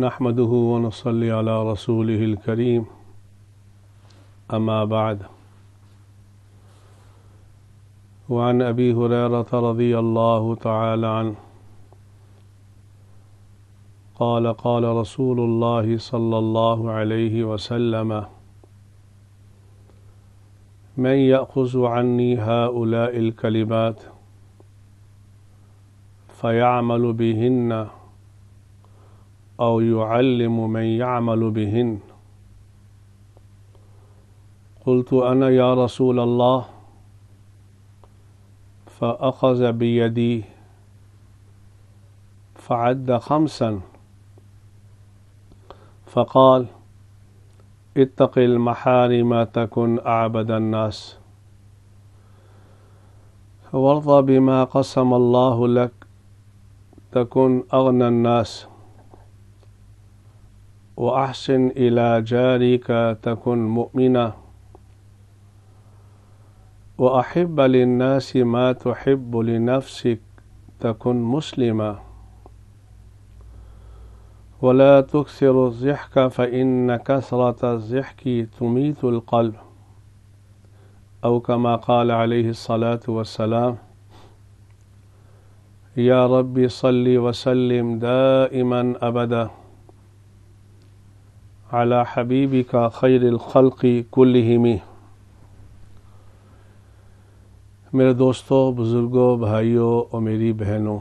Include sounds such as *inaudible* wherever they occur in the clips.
نحمده ونصلي على رسوله الكريم أما بعد وعن أبي هريرة رضي الله تعالى عنه قال قال رسول الله صلى الله عليه وسلم من يأخذ عني هؤلاء الكلمات فيعمل بهن أو يعلم من يعمل بهن قلت أنا يا رسول الله فأخذ بيدي فعد خمسا فقال اتق المحارم تكن أعبد الناس وارضى بما قسم الله لك تكن أغنى الناس وأحسن إلى جارك تكن مؤمنا وأحب للناس ما تحب لنفسك تكن مسلما ولا تكثر الضحك فإن كثرة الضحك تميت القلب أو كما قال عليه الصلاة والسلام يا ربي صل وسلم دائما أبدا अला हबीबी का खैरखल़ी कुल हिमी मेरे दोस्तों बुज़ुर्गों भाइयों और मेरी बहनों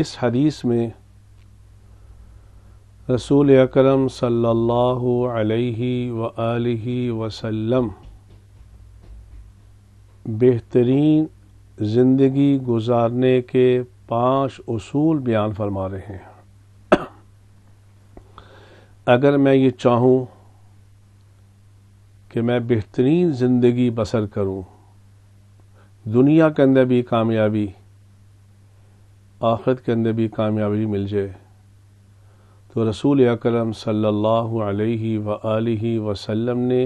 इस हदीस में रसूल अकरम सल्लल्लाहु अलैहि व आलिहि वसल्लम बेहतरीन ज़िंदगी गुजारने के पांच उसूल बयान फरमा रहे हैं अगर मैं ये चाहूँ कि मैं बेहतरीन ज़िंदगी बसर करूँ दुनिया के अंदर भी कामयाबी आखिरत के अंदर भी कामयाबी मिल जाए तो रसूल अकरम सल्लल्लाहु अलैहि अलैहि वसल्लम ने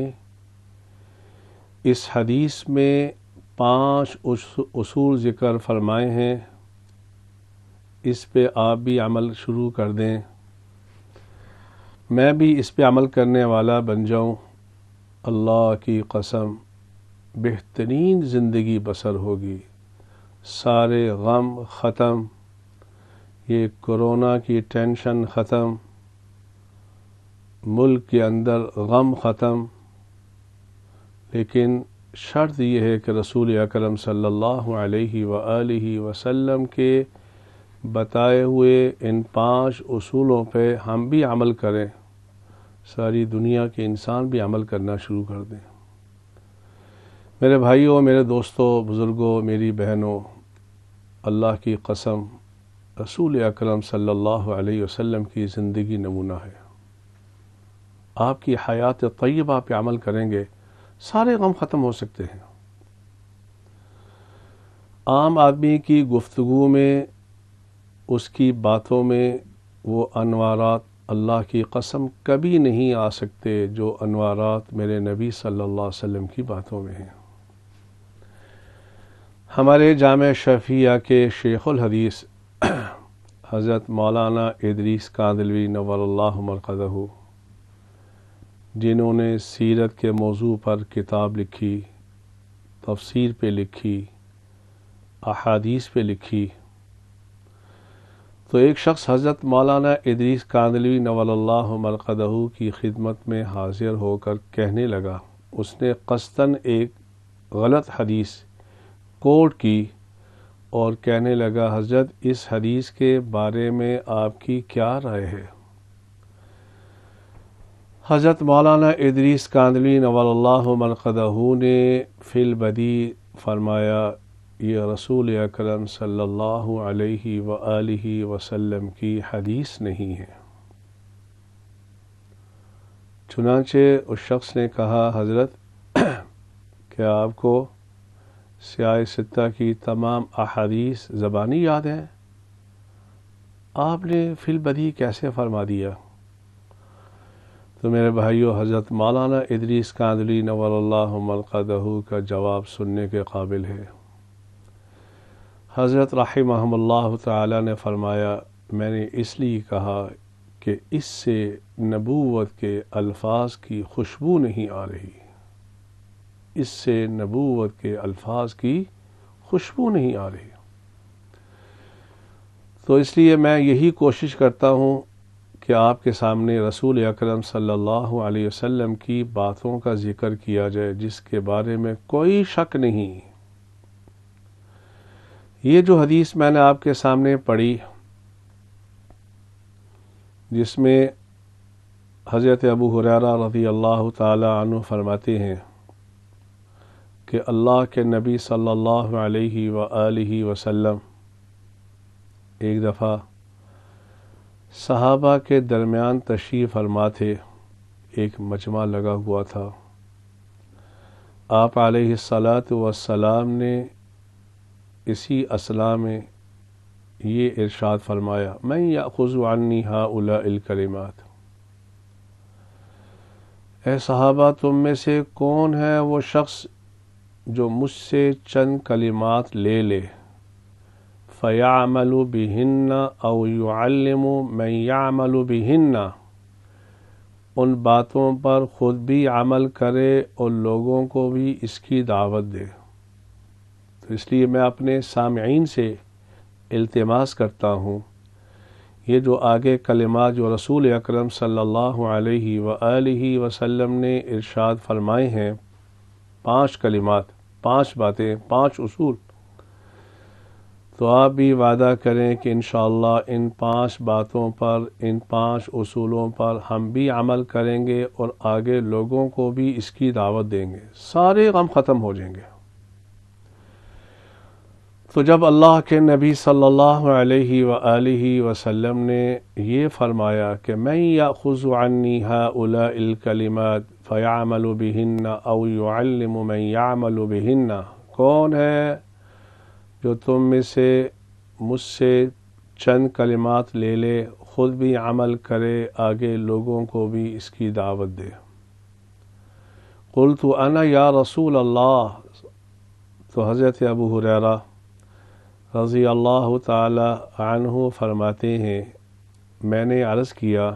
इस हदीस में पांच उसूल ज़िक्र फरमाए हैं इस पे आप भी अमल शुरू कर दें मैं भी इस पे अमल करने वाला बन जाऊं अल्लाह की कसम बेहतरीन ज़िंदगी बसर होगी सारे गम ख़त्म ये कोरोना की टेंशन ख़त्म मुल्क के अंदर गम ख़त्म लेकिन शर्त यह है कि रसूल अकरम सल्लल्लाहु अलैहि अलैहि वसल्लम के बताए हुए इन पांच उसूलों पे हम भी अमल करें सारी दुनिया के इंसान भी अमल करना शुरू कर दें मेरे भाइयों मेरे दोस्तों बुज़ुर्गों मेरी बहनों अल्लाह की कसम रसूल अकरम सल्लल्लाहु अलैहि वसल्लम की ज़िंदगी नमूना है आपकी हयात तय्यबा आप अमल करेंगे सारे गम ख़त्म हो सकते हैं आम आदमी की गुफ्तु में उसकी बातों में वो अनवारात अल्लाह की कसम कभी नहीं आ सकते जो अनवारात मेरे नबी सल्लल्लाहु अलैहि वसल्लम की बातों में हैं हमारे जाम शफिया के शेखुल हदीस *clears throat* हज़रत मौलाना इदरीस कादलवी नवल्लामरकदहू जिन्होंने सीरत के मौजू पर किताब लिखी तफसीर पे लिखी अहादीस पे लिखी तो एक शख्स हज़रत मौलाना इदरीस कांदलवी नवल्लामलकदहू की खिदमत में हाजिर होकर कहने लगा उसने कस्तन एक गलत हदीस कोट की और कहने लगा हजरत इस हदीस के बारे में आपकी क्या राय है हज़रत मौलाना इदरीस कांदली मलकदहु ने फिल बदी फरमाया ये रसूल अकरम सल्ला अलैहि की हदीस नहीं है चुनाचे उस शख्स ने कहा हज़रत *clears throat* क्या आपको सियाह सत्ता की तमाम अहादीस ज़बानी याद हैं आपने फिल बदी कैसे फरमा दिया तो मेरे भाइयों हज़रत मौलाना इदरीस कादली नवल्ला मलकदहू का जवाब सुनने के काबिल है हज़रत राहिमहमल्ला ताला ने फरमाया मैंने इसलिए कहा कि इससे नबूवत के अल्फाज की खुशबू नहीं आ रही इससे नबूवत के अल्फाज की खुशबू नहीं आ रही तो इसलिए मैं यही कोशिश करता हूँ कि आपके सामने रसूल अकरम सल्लल्लाहु अलैहि की बातों का जिक्र किया जाए जिसके बारे में कोई शक नहीं ये जो हदीस मैंने आपके सामने पढ़ी जिसमें हज़रत अबू हुरैरा रजी अल्लाह तु फरमाते हैं कि अल्लाह के नबी सल्लल्लाहु अलैहि अलैहि वसल्लम एक दफ़ा सहाबा के दरमियान तशरीफ़ फरमा थे एक मजमा लगा हुआ था आप सलात वसलाम ने इसी असला में ये इरशाद फरमाया मैं या खुजवानी हा उलाकलमात ए सहाबा तुम में से कौन है वो शख्स जो मुझसे चंद कलिमात ले ले फयामलु बिहन्ना अवयम मैं यामलु बिहन्ना उन बातों पर ख़ुद भी अमल करे और लोगों को भी इसकी दावत दे तो इसलिए मैं अपने सामीन से अल्तमास करता हूँ ये जो आगे कलमा जो रसूल अकरम सल्लल्लाहु ने इरशाद फरमाए हैं पांच कलिमात पांच बातें पांच उसूल तो आप भी वादा करें कि इन इन पांच बातों पर इन पांच उसूलों पर हम भी अमल करेंगे और आगे लोगों को भी इसकी दावत देंगे सारे गम ख़त्म हो जाएंगे तो जब अल्लाह के नबी सल्लल्लाहु अलैहि अलैहि वसल्लम ने ये फ़रमाया कि मैं या खुजुआनी हाउलकलिमत फ़यामल बहन्ना अवयम यामल बहन्ना कौन है जो तुम में से मुझसे चंद कलिमात ले ले ख़ुद भी अमल करे आगे लोगों को भी इसकी दावत दे कुल तो अना या रसूल अल्लाह तो हज़रत अबू हुररा रज़ी अल्लाह तह फरमाते हैं मैंने अर्ज़ किया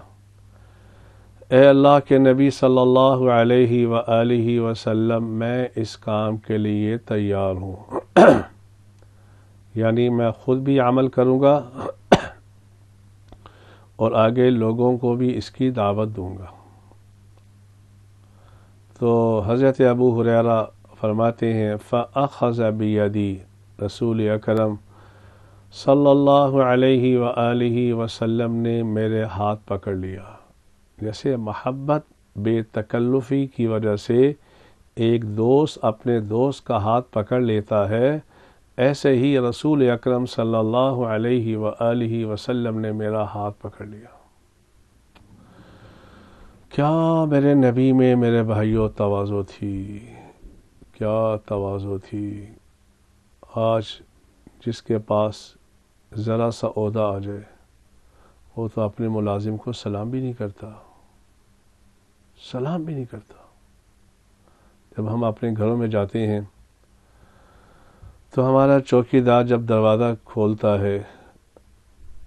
ए अल्लाह के नबी सल्लल्लाहु अलैहि सल्ला वसल्लम मैं इस काम के लिए तैयार हूँ *clears throat* यानी मैं ख़ुद भी अमल करूँगा *clears throat* और आगे लोगों को भी इसकी दावत दूँगा तो हज़रत अबू हुररा फरमाते हैं फ़ज़बी रसूल अकरम सल्लल्लाहु अलैहि अलैहि वसल्लम ने मेरे हाथ पकड़ लिया जैसे मोहब्बत बेतकल्लुफ़ी की वजह से एक दोस्त अपने दोस्त का हाथ पकड़ लेता है ऐसे ही रसूल अकरम सल्लल्लाहु अलैहि अलैहि वसल्लम ने मेरा हाथ पकड़ लिया क्या मेरे नबी में मेरे भाइयों तोज़ो थी क्या तोज़ो थी आज जिसके पास ज़रा सा अहदा आ जाए वो तो अपने मुलाजिम को सलाम भी नहीं करता सलाम भी नहीं करता जब हम अपने घरों में जाते हैं तो हमारा चौकीदार जब दरवाज़ा खोलता है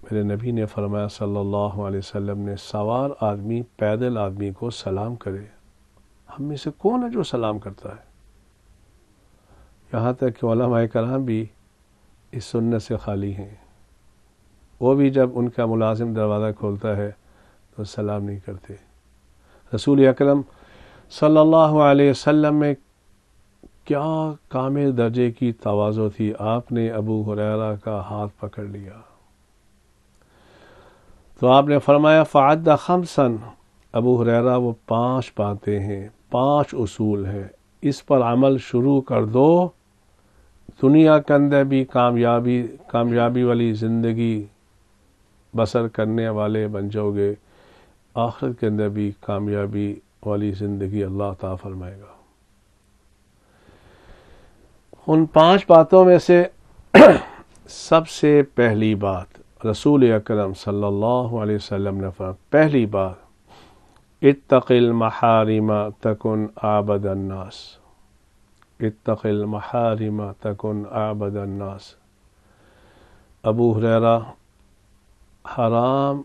मेरे नबी ने फरमाया सल्लल्लाहु अलैहि वसल्लम ने सवार आदमी पैदल आदमी को सलाम करे हम में से कौन है जो सलाम करता है यहाँ तक कि कराम भी इस सुन्नत से खाली हैं वो भी जब उनका मुलाजिम दरवाज़ा खोलता है तो सलाम नहीं करते रसूल अक्रम सल्लल्लाहु में क्या कामिल दर्जे की तोज़ो थी आपने अबू हुररा का हाथ पकड़ लिया तो आपने फरमाया फ़ाद खमसन अबू हुररा वो पाँच बातें हैं पाँच असूल हैं इस पर अमल शुरू कर दो दुनिया के अंदर भी कामयाबी कामयाबी वाली ज़िंदगी बसर करने वाले बन जाओगे आखिरत के अंदर भी कामयाबी वाली ज़िंदगी अल्लाह ता फरमाएगा उन पांच बातों में से *clears throat* सबसे पहली बात रसूल अकरम सल्लल्लाहु अलैहि वसल्लम ने फरमाया पहली बात इत्तकिल महारिमा तकुन आबद अन्नास इत्तकिल महारिमा तकुन आबद अन्नास अबू हुररा हराम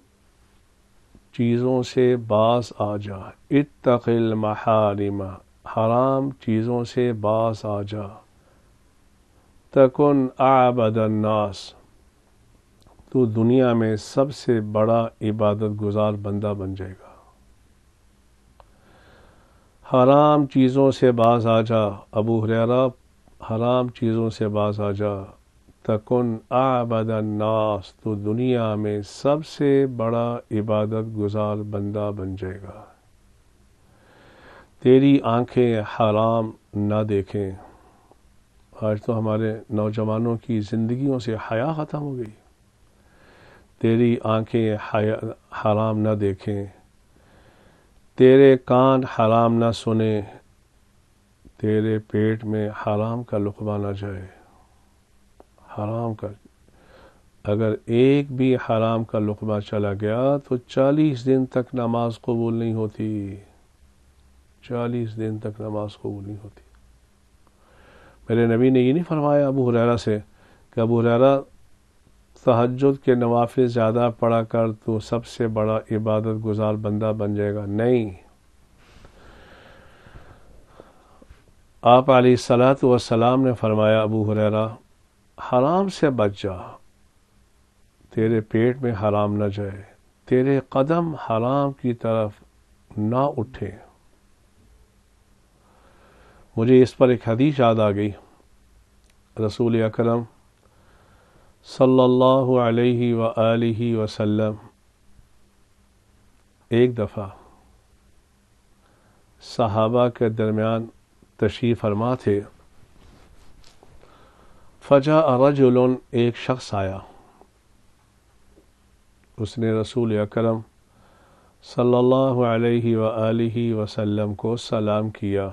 चीज़ों से बास आ जा इतिल महारिमा हराम चीज़ों से बास आ जा तकन आबदन्नास तो दुनिया में सबसे बड़ा इबादत गुजार बंदा बन जाएगा हराम चीज़ों से बाज आ जा अबू हरारा हराम चीज़ों से बाज आ जा तकन नास तो दुनिया में सबसे बड़ा इबादत गुजार बंदा बन जाएगा तेरी आंखें हराम ना देखें आज तो हमारे नौजवानों की ज़िंदगियों से हया ख़त्म हो गई तेरी आंखें हराम ना देखें तेरे कान हराम ना सुने तेरे पेट में हराम का लुकबा ना जाए हराम का अगर एक भी हराम का लुकमा चला गया तो चालीस दिन तक नमाज कबूल नहीं होती चालीस दिन तक नमाज कबूल नहीं होती मेरे नबी ने ये नहीं फरमाया अबू हुररा से कि अबू हुररा तहजद के नवाफे ज़्यादा पढ़ा कर तो सबसे बड़ा इबादत गुजार बंदा बन जाएगा नहीं आप सलात वसलाम ने फरमाया अबू हुररा हराम से बच जा तेरे पेट में हराम न जाए तेरे कदम हराम की तरफ ना उठे मुझे इस पर एक हदीस याद आ गई रसूल अकरम सल्लल्लाहु अलैहि व आलिहि वसल्लम एक दफ़ा सहाबा के दरमियान तशरीफ़ फरमा थे फ़जा रजुलन एक शख्स आया उसने रसूल अकरम सल्लल्लाहु वसलम को सलाम किया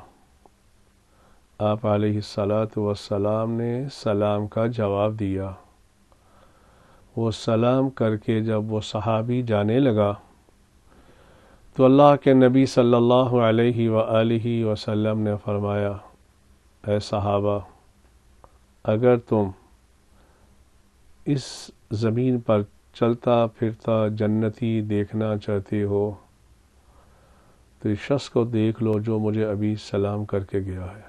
आप सलात वसलाम ने सलाम का जवाब दिया वो सलाम करके जब वो सहाबी जाने लगा तो अल्लाह के नबी सल्लल्लाहु अलैहि ने फरमाया ए अगर तुम इस ज़मीन पर चलता फिरता जन्नती देखना चाहते हो तो इस शख्स को देख लो जो मुझे अभी सलाम करके गया है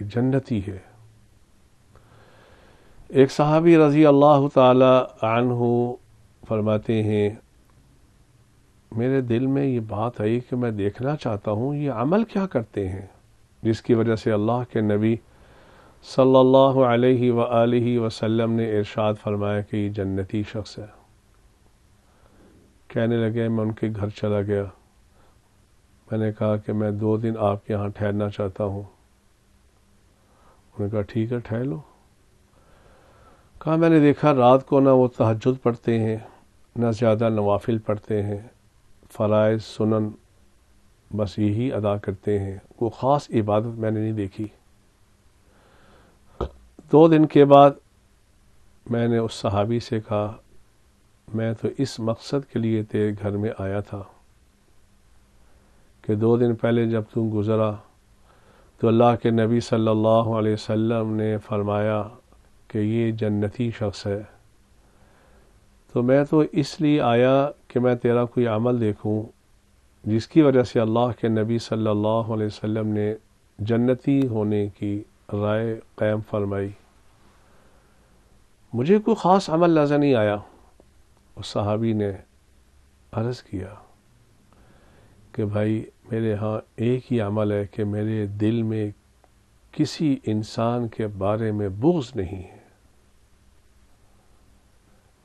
ये जन्नती है एक सहाबी रज़ी अल्लाह हो फरमाते हैं मेरे दिल में ये बात आई कि मैं देखना चाहता हूँ ये अमल क्या करते हैं जिसकी वजह से अल्लाह के नबी सल्लल्लाहु अलैहि व आलिहि वसल्लम ने इरशाद फरमाया कि ये जन्नती शख्स है कहने लगे मैं उनके घर चला गया मैंने कहा कि मैं दो दिन आपके यहाँ ठहरना चाहता हूँ उन्होंने कहा ठीक है ठहर लो कहा मैंने देखा रात को ना वो तहजद पढ़ते हैं ना ज़्यादा नवाफिल पढ़ते हैं फ़रज़ सुनन बस यही अदा करते हैं वो ख़ास इबादत मैंने नहीं देखी दो दिन के बाद मैंने उस सहाबी से कहा मैं तो इस मकसद के लिए तेरे घर में आया था कि दो दिन पहले जब तू गुज़रा तो अल्लाह के नबी सल्लल्लाहु अलैहि वसल्लम ने फरमाया कि ये जन्नती शख्स है तो मैं तो इसलिए आया कि मैं तेरा कोई अमल देखूं जिसकी वजह से अल्लाह के नबी सल्लल्लाहु अलैहि वसल्लम ने जन्नती होने की राय क़ायम फरमाई मुझे कोई ख़ास अमल नज़र नहीं आया उस सहाबी ने अर्ज़ किया कि भाई मेरे यहाँ एक ही अमल है कि मेरे दिल में किसी इंसान के बारे में बोझ नहीं है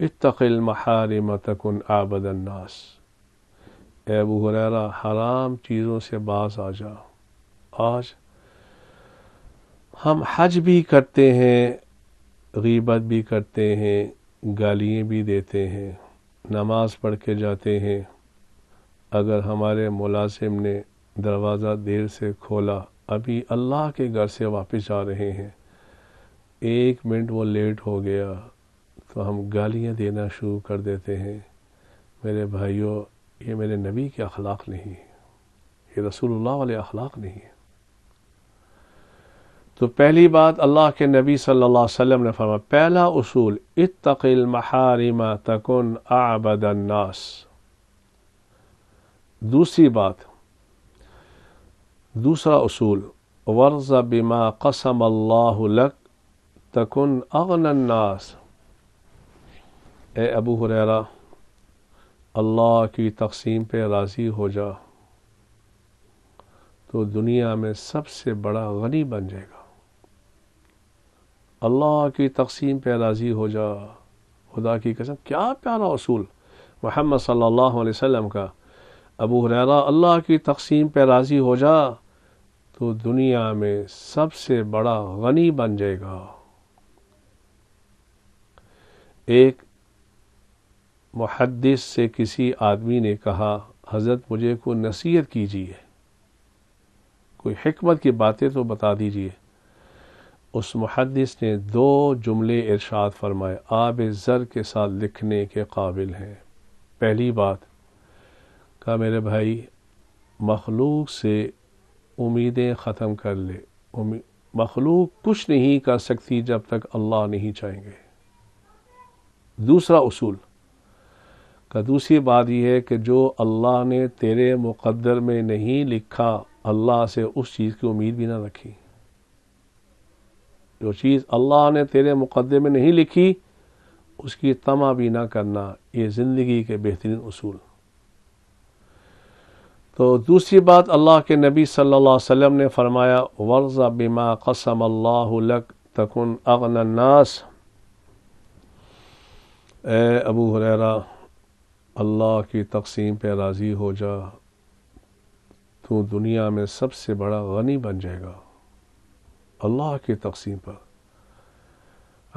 इतकिल मतकुन तकन आबदन्नास एबू हुररा हराम चीज़ों से बाज आ जाओ आज हम हज भी करते हैं गीबत भी करते हैं गालियाँ भी देते हैं नमाज पढ़ के जाते हैं अगर हमारे मुलाजिम ने दरवाज़ा देर से खोला अभी अल्लाह के घर से वापस आ रहे हैं एक मिनट वो लेट हो गया तो हम गालियाँ देना शुरू कर देते हैं मेरे भाइयों ये मेरे नबी के अखलाक नहीं है ये रसूलुल्लाह वाले अखलाक नहीं है तो पहली बात अल्लाह के नबी सल्लल्लाहु अलैहि वसल्लम ने फरमाया पहला उसूल इतकिल महारिमा तकुन आबदन्नास दूसरी बात दूसरा उसूल वर्ज बिमा कसम अल्लाह तकुन अन्नास ए अबू हुररा अल्लाह की तकसीम पे राज़ी हो जा तो दुनिया में सबसे बड़ा गनी बन जाएगा अल्लाह की तकसीम पे राज़ी हो जा खुदा की कसम क्या प्यारा असूल मोहम्मद सल्लल्लाहु अलैहि वसल्लम का अबू हुरैरा अल्लाह की तकसीम पे राज़ी हो जा तो दुनिया में सबसे बड़ा गनी बन जाएगा एक मुहदस से किसी आदमी ने कहा हज़रत मुझे को नसीहत कीजिए कोई हमत की बातें तो बता दीजिए उस मुहदस ने दो जुमले इरशाद फरमाए आब ज़र के साथ लिखने के काबिल हैं पहली बात का मेरे भाई मखलूक से उम्मीदें ख़त्म कर ले मखलूक कुछ नहीं कर सकती जब तक अल्लाह नहीं चाहेंगे दूसरा असूल का दूसरी बात यह है कि जो अल्लाह ने तेरे मुकद्दर में नहीं लिखा अल्लाह से उस चीज़ की उम्मीद भी ना रखी जो चीज़ अल्लाह ने तेरे मुकदमे में नहीं लिखी उसकी तमा भी ना करना ये ज़िंदगी के बेहतरीन असूल तो दूसरी बात अल्लाह के नबी सल्लल्लाहु अलैहि वसल्लम ने फरमाया वर्ज़ा बिमा कसम अल्लाह लक तकुन अगन ए अबू हुरैरा अल्लाह की तकसीम पे राज़ी हो जा तू दुनिया में सबसे बड़ा गनी बन जाएगा अल्लाह के तकसीम पर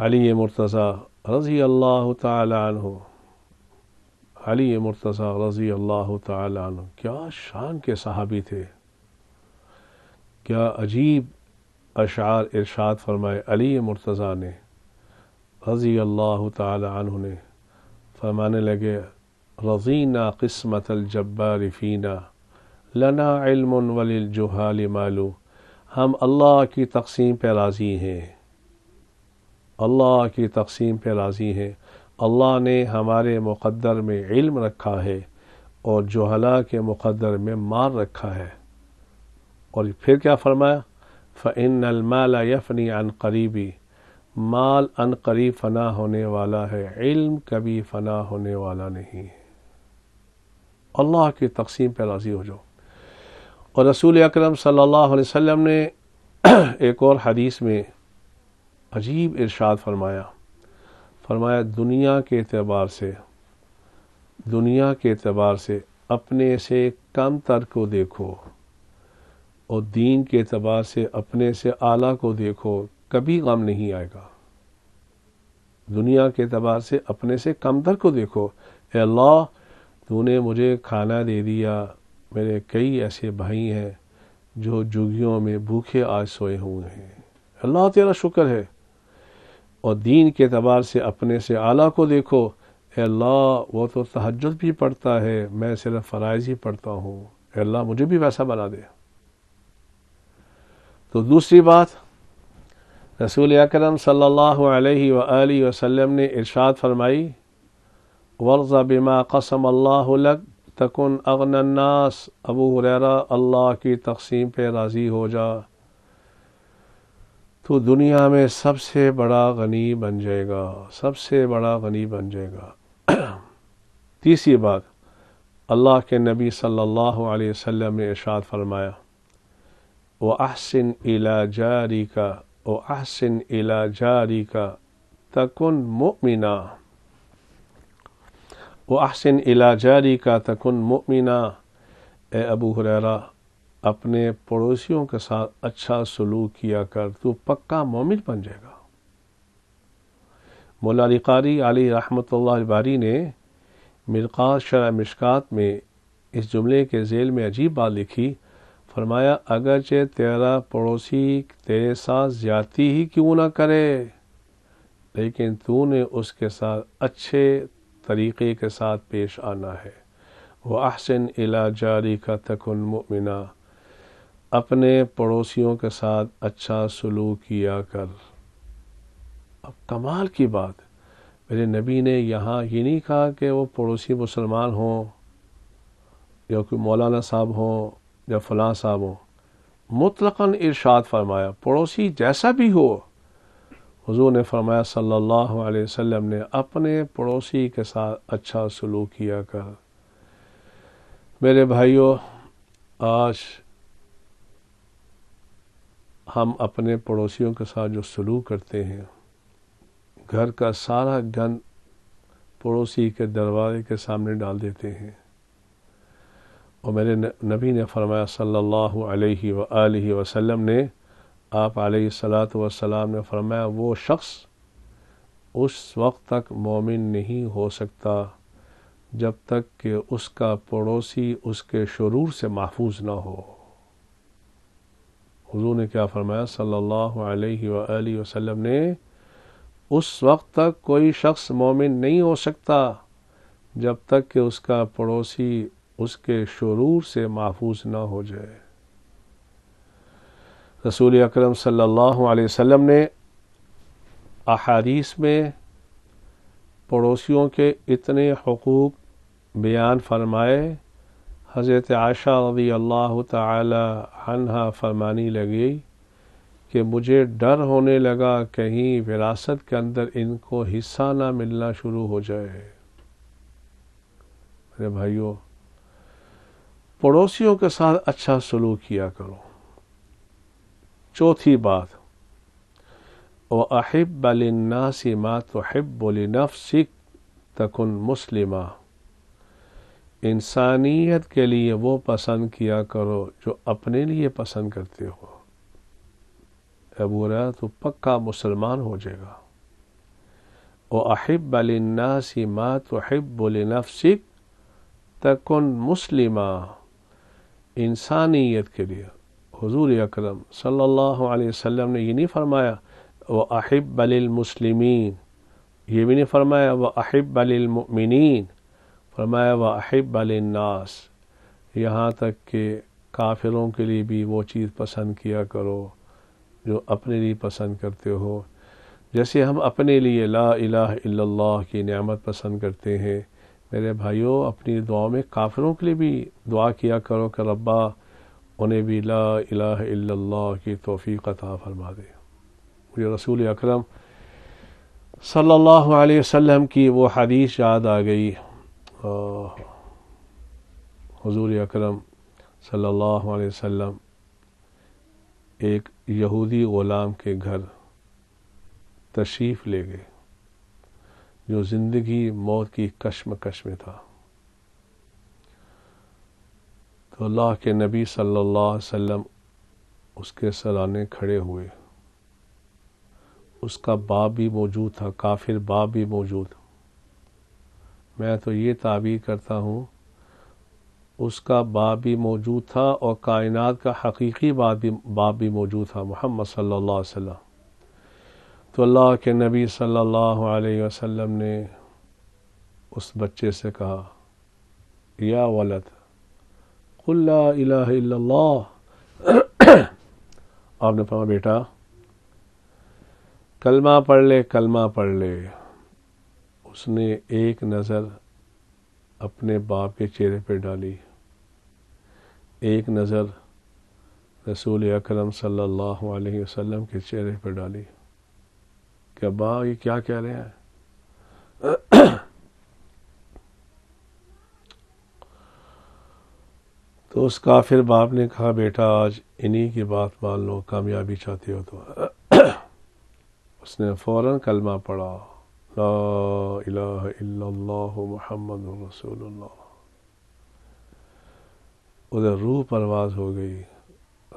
अली मुर्तज़ा रज़ी अल्लाह तु अली मुर्तज़ा रज़ी अल्लाह तु क्या शान के सहाबी थे क्या अजीब अशार इरशाद फरमाए अली मुर्तज़ा ने रज़ी अल्लाह तु ने फरमाने लगे रज़ीना किस्मत अलजब्बारफ़ीना लना इल्म वलिल जुहाल मालू हम अल्लाह की तकसीम पे राज़ी हैं अल्लाह की तकसीम पर राज़ी हैं अल्लाह ने हमारे मुक़दर में इल्म रखा है और जोहला के मुक़दर में मार रखा है और फिर क्या फरमाया फ़िन अलमाल यफनी अन करीबी माल अन करीब फना होने वाला है इल्म कभी फना होने वाला नहीं है अल्लाह की तकसीम पे राज़ी हो जाओ और रसूल अक्रम सल्लल्लाहु ने *clears throat* एक और हदीस में अजीब इर्शाद फरमाया फरमाया दुनिया के अतबार से दुनिया के अतबार से अपने से कम तर को देखो और दीन के अतबार से अपने से आला को देखो कभी गम नहीं आएगा दुनिया के अतबार से अपने से कम तर को देखो अल्लाह तूने मुझे खाना दे दिया मेरे कई ऐसे भाई हैं जो जुगियों में भूखे आज सोए हुए हैं अल्लाह तेरा शुक्र है और दीन के अतबार से अपने से आला को देखो अल्लाह वो तो तहजद भी पढ़ता है मैं सिर्फ फ़राइज़ ही पढ़ता हूँ अल्लाह मुझे भी वैसा बना दे तो दूसरी बात रसूल अकरम सल्लल्लाहु अलैहि वसल्लम ने इरशाद फरमाई वर्ज़ा बिमा कसम अल्लाह लग तकुन अगनन्नास अबू हुररा अल्लाह की तकसीम पे राज़ी हो जा तो दुनिया में सबसे बड़ा गनी बन जाएगा सबसे बड़ा गनी बन जाएगा *clears throat* तीसरी बात अल्लाह के नबी सल्लल्लाहु अलैहि वसल्लम ने इरशाद फरमाया व अहसिन इला जारी का व अहसिन इला जारिका तकुन मुमिना वहसिन इला जारी का तकन मुमिना ए अबू हुररा अपने पड़ोसियों के साथ अच्छा सलूक किया कर तू पक्का मोमिन बन जाएगा मौलाना कारी अली रहमत बारी ने मिरका शरा मिशकात में इस जुमले के जेल में अजीब बात लिखी फरमाया अगरचे तेरा पड़ोसी तेरे साथ ज़्यादती ही क्यों ना करे लेकिन तूने उसके साथ अच्छे तरीक़े के साथ पेश आना है वह अहसन इला जारी का तकन मुमिना अपने पड़ोसियों के साथ अच्छा सलूक किया कर अब कमाल की बात मेरे नबी ने यहाँ ये नहीं कहा कि वो पड़ोसी मुसलमान हों या कोई मौलाना साहब हों या फलां साहब हों मुतलकन इरशाद फरमाया पड़ोसी जैसा भी हो हुजूर ने फरमाया सल्लल्लाहु अलैहि वसल्लम ने अपने पड़ोसी के साथ अच्छा सलूक किया कर मेरे भाइयों आज हम अपने पड़ोसियों के साथ जो सलूक करते हैं घर का सारा गंद पड़ोसी के दरवाजे के सामने डाल देते हैं और मेरे नबी ने फरमाया सल्लल्लाहु अलैहि वसल्लम ने आप सलात वसलाम ने फरमाया वो शख्स उस वक्त तक मोमिन नहीं हो सकता जब तक कि उसका पड़ोसी उसके शुरूर से महफूज ना हो हजू ने क्या फरमाया सल्लल्लाहु अलैहि वसल्लम ने उस वक्त तक कोई शख्स मोमिन नहीं हो सकता जब तक कि उसका पड़ोसी उसके शुरूर से महफूज ना हो जाए रसूल अक्रम सम ने अहारीस में पड़ोसियों के इतने हकूक़ बयान फरमाए हज़रत आशा रवी अल्लाह तहा फरमानी लगी कि मुझे डर होने लगा कहीं विरासत के अंदर इनको हिस्सा ना मिलना शुरू हो जाए मेरे भाइयों पड़ोसियों के साथ अच्छा सलूक किया करो चौथी बात व अहिब नासी मा तो नफ सिख तकन मुस्लिमा इंसानियत के लिए वो पसंद किया करो जो अपने लिए पसंद करते हो अबूरा तो पक्का मुसलमान हो जाएगा वो अहिब नासी मा तो नफ सिख तकन मुस्लिमा इंसानियत के लिए हजूर अक्रम सल्लल्लाहु ने यह नहीं फरमाया व अहिब मुसलिमीन ये भी नहीं फरमाया व अहिब अलमिन फरमाया व अहिब अलनास यहाँ तक कि काफिलों के लिए भी वो चीज़ पसंद किया करो जो अपने लिए पसंद करते हो जैसे हम अपने लिए ला इलाह की नियामत पसंद करते हैं मेरे भाइयों अपनी दुआ में काफिरों के लिए भी दुआ किया करो कि रब्बा उन्हें भी ला इलाह की तोफ़ी अता फरमा दे मुझे रसूल अकरम सल्लल्लाहु अलैहि वसल्लम की वो हदीस याद आ गई हजूर अकरम सल्लल्लाहु अलैहि वसल्लम एक यहूदी ग़ुलाम के घर तशरीफ़ ले गए जो ज़िंदगी मौत की कश्म में था तो अल्लाह के नबी सल्लल्लाहु अलैहि वसल्लम उसके सलाने खड़े हुए उसका बाप भी मौजूद था काफिर बाप भी मौजूद मैं तो ये ताबीर करता हूँ उसका बाप भी मौजूद था और कायनात का हकीकी बाप भी बाप भी मौजूद था मोहम्मद सल्लल्लाहु अलैहि वसल्लम तो अल्लाह के नबी सल्लल्लाहु अलैहि वसल्लम ने उस बच्चे से कहा या वलद *coughs* आपने कहा बेटा कलमा पढ़ ले कलमा पढ़ ले उसने एक नज़र अपने बाप के चेहरे पर डाली एक नज़र रसूल अकरम सल्लल्लाहु अलैहि वसल्लम के चेहरे पर डाली क्या अब्बा ये क्या कह रहे हैं तो उस काफिर बाप ने कहा बेटा आज इन्हीं की बात मान लो कामयाबी चाहते हो तो *clears throat* उसने फ़ौर कलमा पढ़ा ला मोहम्मद रसूल उधर रूह परवाज हो गई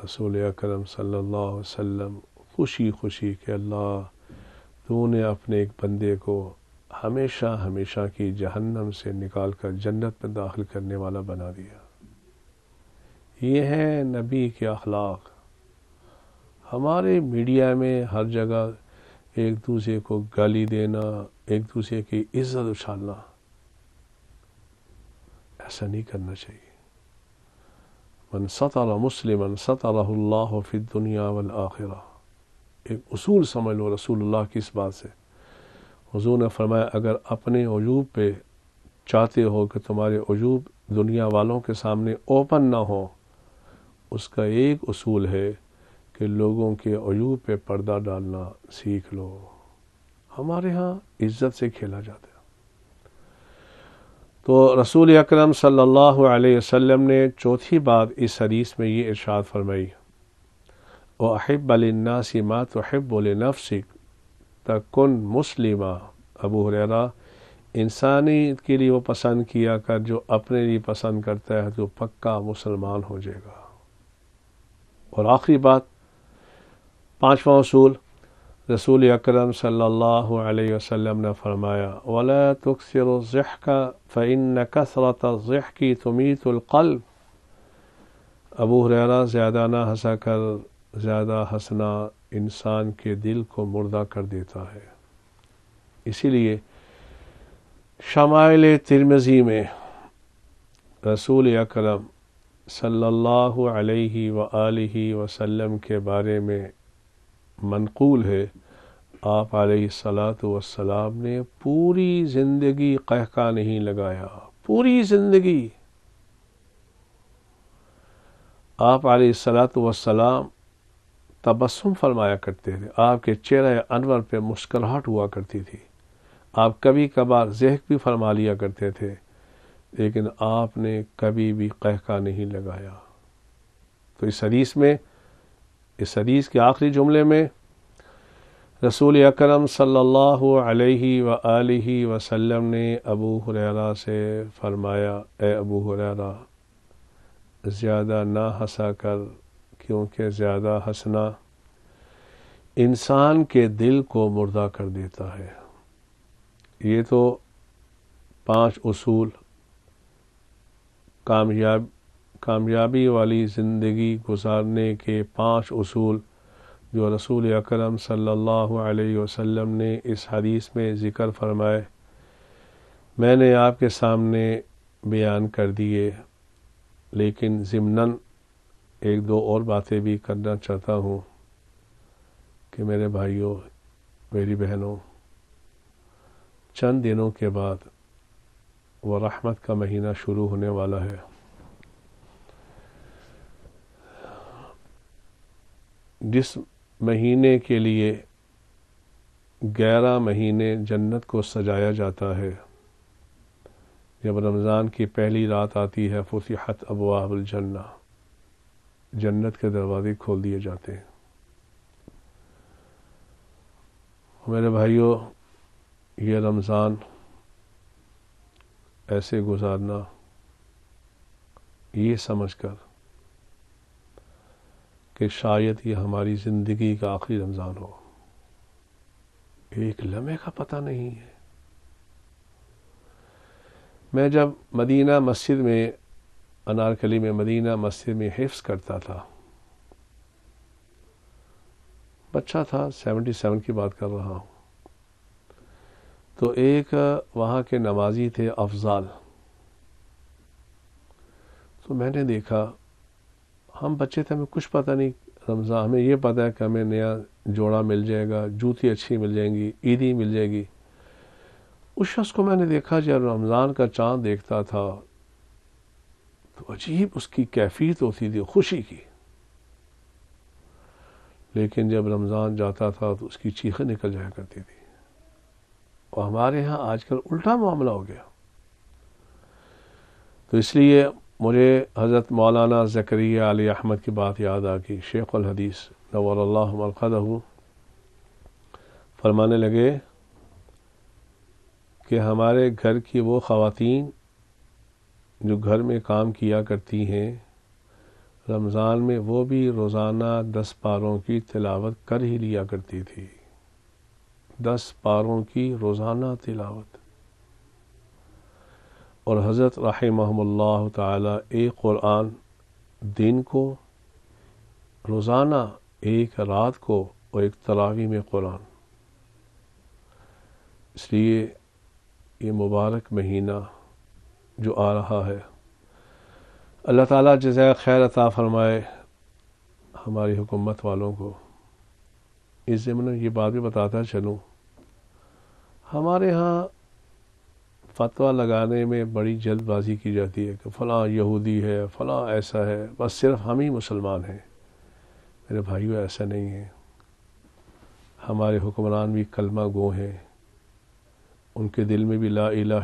रसूल अकरम सल्लल्लाहु वसल्लम खुशी खुशी के अल्लाह तूने अपने एक बंदे को हमेशा हमेशा की जहन्नम से निकाल कर जन्नत में दाखिल करने वाला बना दिया ये हैं नबी के अखलाक हमारे मीडिया में हर जगह एक दूसरे को गाली देना एक दूसरे की इज्जत उछालना ऐसा नहीं करना चाहिए मन सतल मुस्लिम सतल्ला फिर दुनिया वल आखिरा एक उसूल समझ लो रसूलुल्लाह की इस बात से हजू ने फरमाया अगर अपने वजूब पे चाहते हो कि तुम्हारे वजूब दुनिया वालों के सामने ओपन ना हो उसका एक उसूल है कि लोगों के अयूब पे पर्दा डालना सीख लो हमारे यहाँ इज्जत से खेला जाता है तो रसूल अकरम सल्लल्लाहु अलैहि वसल्लम ने चौथी बात इस हदीस में ये इरशाद फरमाई वहबलन्नासी माँ बोले नफसिक तकुन मुस्लिमा अबू हुररा इंसानी के लिए वो पसंद किया कर जो अपने लिए पसंद करता है तो पक्का मुसलमान हो जाएगा और आखिरी बात पाँचवा असूल रसूल अकरम सल्लल्लाहु अलैहि ने फरमाया वला तकसर ज़हका फ़िन कसरत ज़हकी तुमीतुल्क़ल्ब अबू हुरैरा ज़्यादा ना हंसा कर ज़्यादा हंसना इंसान के दिल को मुर्दा कर देता है इसीलिए शमाइल तिरमज़ी में रसूल अकरम सल्लल्लाहु अलैहि व आलिहि वसल्लम के बारे में मनकूल है आप सलात वसलाम ने पूरी ज़िंदगी कहका नहीं लगाया पूरी ज़िंदगी आप सलात वसलाम तबसम फरमाया करते थे आपके चेहरे अनवर पे मुस्कराहट हुआ करती थी आप कभी कभार जहक भी फरमा लिया करते थे लेकिन आपने कभी भी कहका नहीं लगाया तो इस हदीस में इस हदीस के आखिरी जुमले में रसूल अकरम सल्लल्लाहु अलैहि व आलिहि वसल्लम ने अबू हुरैरा से फरमाया ए अबू हुरैरा ज़्यादा ना हंसा कर क्योंकि ज़्यादा हंसना इंसान के दिल को मुर्दा कर देता है ये तो पांच उसूल कामयाब कामयाबी वाली ज़िंदगी गुजारने के पांच उसूल जो रसूल अकरम सल्लल्लाहु अलैहि वसल्लम ने इस हदीस में ज़िक्र फरमाए मैंने आपके सामने बयान कर दिए लेकिन ज़िमनन एक दो और बातें भी करना चाहता हूँ कि मेरे भाइयों मेरी बहनों चंद दिनों के बाद व रहमत का महीना शुरू होने वाला है जिस महीने के लिए ग्यारह महीने जन्नत को सजाया जाता है जब रमज़ान की पहली रात आती है फुसहत जन्ना जन्नत के दरवाजे खोल दिए जाते हैं मेरे भाइयों ये रमज़ान ऐसे गुजारना ये समझकर कि शायद ये हमारी ज़िंदगी का आखिरी रमज़ान हो एक लम्हे का पता नहीं है मैं जब मदीना मस्जिद में अनारकली में मदीना मस्जिद में हिफ्स करता था बच्चा था सेवेंटी सेवन की बात कर रहा हूँ तो एक वहाँ के नमाजी थे अफजाल तो मैंने देखा हम बच्चे थे हमें कुछ पता नहीं रमज़ान हमें यह पता है कि हमें नया जोड़ा मिल जाएगा जूती अच्छी मिल जाएंगी ईदी मिल जाएगी उस शख्स को मैंने देखा जब रमज़ान का चांद देखता था तो अजीब उसकी कैफियत होती थी खुशी की लेकिन जब रमज़ान जाता था तो उसकी चीखें निकल जाया करती थी और हमारे यहाँ आजकल उल्टा मामला हो गया तो इसलिए मुझे हज़रत मौलाना जकरिया अली अहमद की बात याद आ गई शेख हदीस हूँ फरमाने लगे कि हमारे घर की वो ख़वातीन जो घर में काम किया करती हैं रमज़ान में वो भी रोज़ाना दस पारों की तिलावत कर ही लिया करती थी दस पारों की रोज़ाना तिलावत और हज़रत रहमल्ला ताला एक क़ुरान दिन को रोज़ाना एक रात को और एक तरावी में क़ुरान इसलिए ये मुबारक महीना जो आ रहा है अल्लाह ताला जज़ैर खैर अता फ़रमाए हमारी हुकूमत वालों को इससे मैंने ये बात भी बताता चलूँ हमारे यहाँ फतवा लगाने में बड़ी जल्दबाजी की जाती है कि फ़लाँ यहूदी है फ़लाँ ऐसा है बस सिर्फ हम ही मुसलमान हैं मेरे भाइयों ऐसा नहीं है हमारे हुक्मरान भी कलमा गो हैं उनके दिल में भी ला इला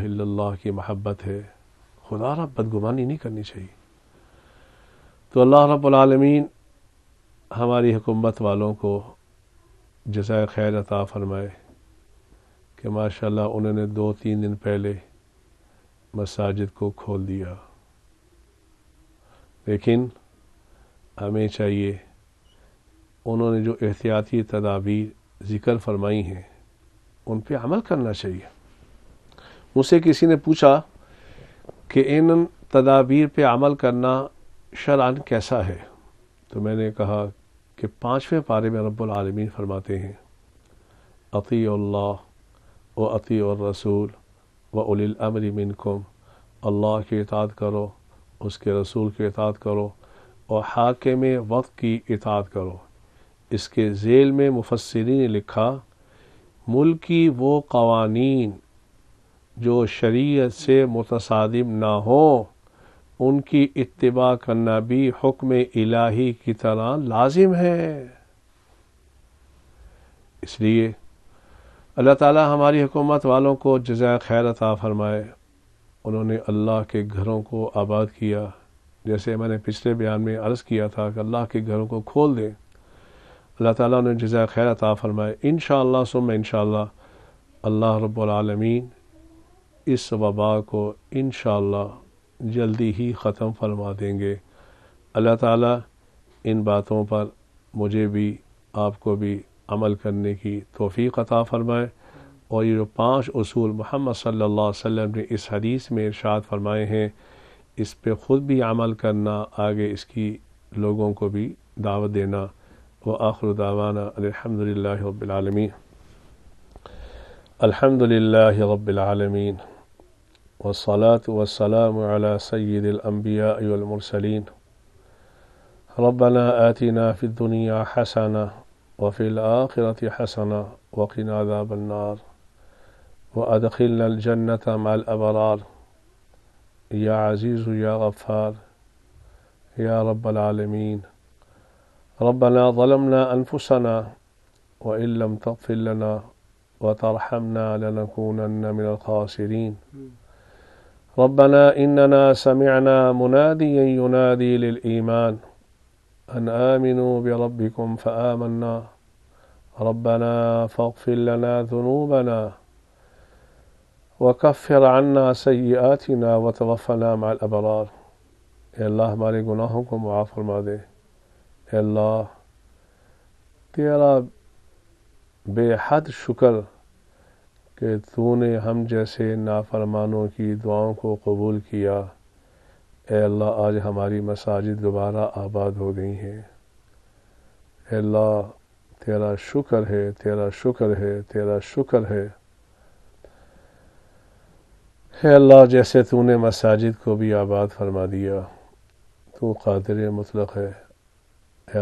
की महब्बत है खुदा रब बदगुमानी नहीं करनी चाहिए तो अल्लाह रब्बुल हमारी हुकूमत वालों को जैसा खैर अता फरमाए कि माशाल्लाह उन्होंने दो तीन दिन पहले मसाजिद को खोल दिया लेकिन हमें चाहिए उन्होंने जो एहतियाती तदाबीर ज़िक्र फरमाई हैं उन पे अमल करना चाहिए मुझसे किसी ने पूछा कि इन तदाबीर पे अमल करना शरान कैसा है तो मैंने कहा कि पाँचवें पारे में रब्बुल आलमीन फरमाते हैं अती व अती और रसूल व उलिल अमरी मिनकुम अल्लाह की इतात करो उसके रसूल की इतात करो और हाकिम वक्त की इतात करो इसके जेल में मुफसरी ने लिखा मुल्क की वो कवानीन जो शरीयत से मुतसादिम ना हो उनकी इतबा करना भी हुक्म इलाही की तरह लाजिम है इसलिए अल्लाह ताला हमारी हुकूमत वालों को जजाय खैर अता फरमाए उन्होंने अल्लाह के घरों को आबाद किया जैसे मैंने पिछले बयान में अर्ज़ किया था कि अल्लाह के घरों को खोल दें अल्लाह ताला ने जजाय खैर अता फरमाए इन शुम इन अल्लाह रब्बुल इस वबा को इन शाह जल्दी ही ख़त्म फरमा देंगे अल्लाह ताला इन बातों पर मुझे भी आपको भी अमल करने की तोफ़ी अता फ़रमाए और ये जो पाँच असूल मोहम्मद सल्लल्लाहु अलैहि वसल्लम ने इस हदीस में इरशाद फरमाए हैं इस पे ख़ुद भी अमल करना आगे इसकी लोगों को भी दावत देना व आखर दावाना अलहमदिल्ला रबालमीन अलहमदिल्ला रबालमीन والصلاة والسلام على سيد الأنبياء والمرسلين ربنا آتنا في الدنيا حسنة وفي الآخرة حسنة وقنا عذاب النار وأدخلنا الجنة مع الأبرار يا عزيز يا غفار يا رب العالمين ربنا ظلمنا أنفسنا وإن لم تغفر لنا وترحمنا لنكونن من الخاسرين ربنا إننا سمعنا مناديا ينادي للإيمان أن آمنوا بربكم فآمنا ربنا فاغفر لنا ذنوبنا وكفر عنا سيئاتنا وتوفنا مع الأبرار يا الله ہمارے گناہوں وعافوا معاف يا الله تيرا بحد الشكر कि तूने हम जैसे नाफरमानों की दुआओं को कबूल किया ए अल्लाह आज हमारी मसाजिद दोबारा आबाद हो गई हैं अल्लाह तेरा शुक्र है तेरा शुक्र है तेरा शुक्र है है अल्लाह जैसे तूने मसाजिद को भी आबाद फरमा दिया तो कादिर मुतलक है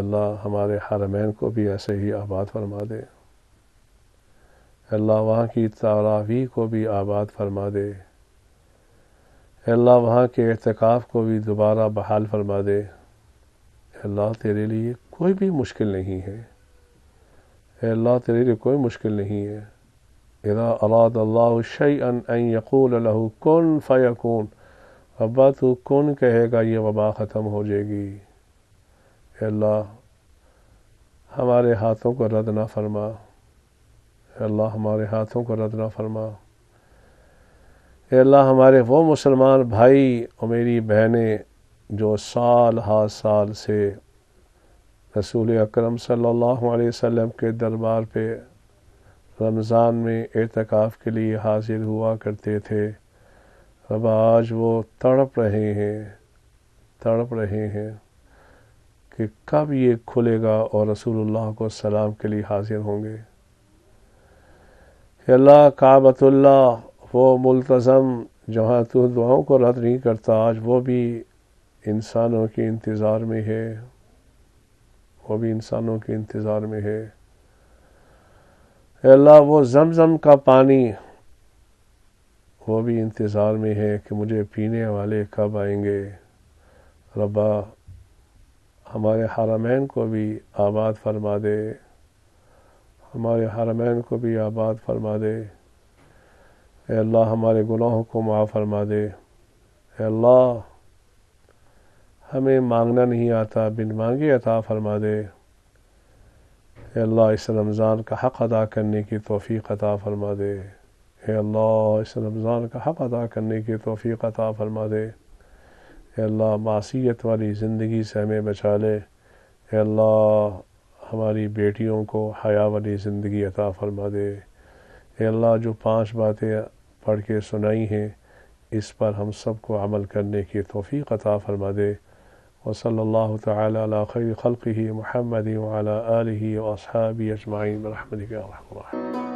अल्लाह हमारे हरमैन को भी ऐसे ही आबाद फरमा दे अल्लाह वहाँ की तरावी को भी आबाद फरमा दे अल्लाह वहाँ के अहतकाफ़ को भी दोबारा बहाल फरमा दे अल्लाह तेरे लिए कोई भी मुश्किल नहीं है अल्लाह तेरे लिए कोई मुश्किल नहीं है इरा अलाद अल्लाह शई यकूल कौन फ़यकून अब्बा तू कौन कहेगा ये वबा ख़त्म हो जाएगी अल्लाह हमारे हाथों को रद्द ना फरमा अल्लाह हमारे हाथों को रद ना फरमा अल्लाह हमारे वो मुसलमान भाई और मेरी बहनें जो साल हा साल से रसूल अकरम सल्लल्लाहु अलैहि वसल्लम के दरबार पे रमज़ान में एतकाफ़ के लिए हाजिर हुआ करते थे अब आज वो तड़प रहे हैं तड़प रहे हैं कि कब ये खुलेगा और रसूलुल्लाह को सलाम के लिए हाजिर होंगे अल्लाह काबतुल्ला वो मुलतज़म जहाँ तू दुआओं को रद्द नहीं करता आज वो भी इंसानों के इंतज़ार में है वो भी इंसानों के इंतज़ार में है अल्लाह वो जमजम का पानी वो भी इंतज़ार में है कि मुझे पीने वाले कब आएंगे रबा हमारे हरामैन को भी आबाद फरमा दे हमारे हरमैन को भी आबाद फरमा दे अल्लाह हमारे गुनाहों को माफ़ फरमा दे अल्लाह हमें मांगना नहीं आता बिन मांगे अता फरमा दे अल्लाह इस रमज़ान का हक़ अदा करने की तोफ़ी अता फरमा दे अल्लाह इस रमज़ान का हक़ अदा करने की तोफ़ी अता फरमा दे अल्लाह मासीत वाली ज़िंदगी से हमें बचा ले अल्लाह हमारी बेटियों को हया वाली ज़िंदगी अता फरमा दे अल्लाह जो पांच बातें पढ़ के सुनाई हैं इस पर हम सबको अमल करने की तोफ़ी अता फरमा दे वसल्ला तला खैर ही महमदी वाली असहाबी अजमाइन वरहमल